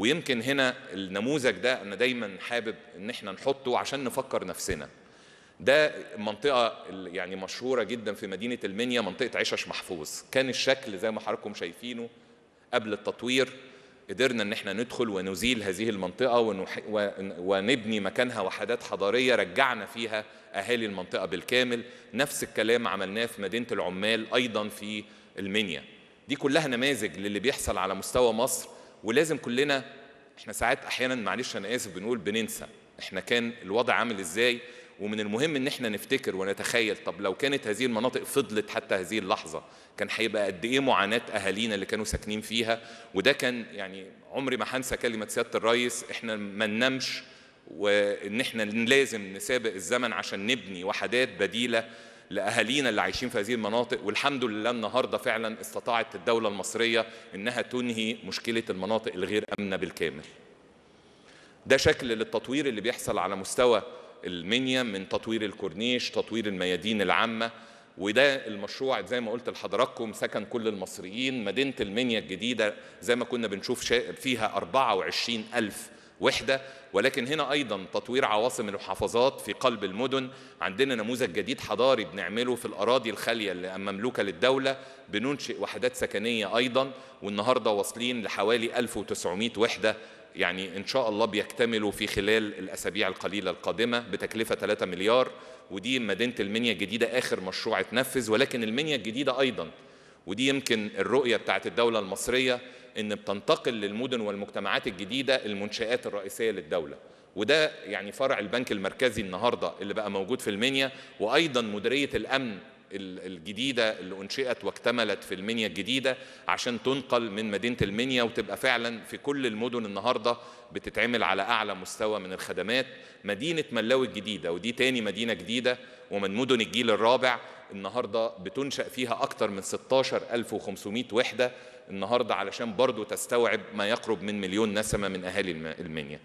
ويمكن هنا النموذج ده انا دايما حابب ان احنا نحطه عشان نفكر نفسنا ده منطقة يعني مشهورة جدا في مدينة المنيا منطقة عشش محفوظ كان الشكل زي ما حضراتكم شايفينه قبل التطوير قدرنا ان احنا ندخل ونزيل هذه المنطقة ونح... ونبني مكانها وحدات حضارية رجعنا فيها أهالي المنطقة بالكامل نفس الكلام عملناه في مدينة العمال أيضا في المنيا دي كلها نماذج للي بيحصل على مستوى مصر ولازم كلنا احنا ساعات احيانا معلش انا اسف بنقول بننسى احنا كان الوضع عامل ازاي ومن المهم ان احنا نفتكر ونتخيل طب لو كانت هذه المناطق فضلت حتى هذه اللحظه كان هيبقى قد ايه معاناه اهالينا اللي كانوا ساكنين فيها وده كان يعني عمري ما هنسى كلمه سياده الرئيس احنا ما ننامش وان احنا لازم نسابق الزمن عشان نبني وحدات بديله لاهالينا اللي عايشين في هذه المناطق والحمد لله النهارده فعلا استطاعت الدوله المصريه انها تنهي مشكله المناطق الغير امنه بالكامل. ده شكل للتطوير اللي بيحصل على مستوى المنيا من تطوير الكورنيش، تطوير الميادين العامه وده المشروع زي ما قلت لحضراتكم سكن كل المصريين مدينه المنيا الجديده زي ما كنا بنشوف فيها 24 ألف وحده ولكن هنا ايضا تطوير عواصم المحافظات في قلب المدن عندنا نموذج جديد حضاري بنعمله في الاراضي الخاليه اللي مملوكه للدوله بننشئ وحدات سكنيه ايضا والنهارده واصلين لحوالي 1900 وحده يعني ان شاء الله بيكتملوا في خلال الاسابيع القليله القادمه بتكلفه 3 مليار ودي مدينه المنيا الجديده اخر مشروع اتنفذ ولكن المنيا الجديده ايضا ودي يمكن الرؤيه بتاعت الدوله المصريه ان بتنتقل للمدن والمجتمعات الجديده المنشات الرئيسيه للدوله وده يعني فرع البنك المركزي النهارده اللي بقى موجود في المنيا وايضا مديريه الامن الجديدة اللي أنشئت واكتملت في المنيا الجديدة عشان تنقل من مدينة المنيا وتبقى فعلا في كل المدن النهاردة بتتعمل على أعلى مستوى من الخدمات مدينة ملاوي الجديدة ودي تاني مدينة جديدة ومن مدن الجيل الرابع النهاردة بتنشأ فيها أكتر من 16500 وحدة النهاردة علشان برضو تستوعب ما يقرب من مليون نسمة من أهالي المنيا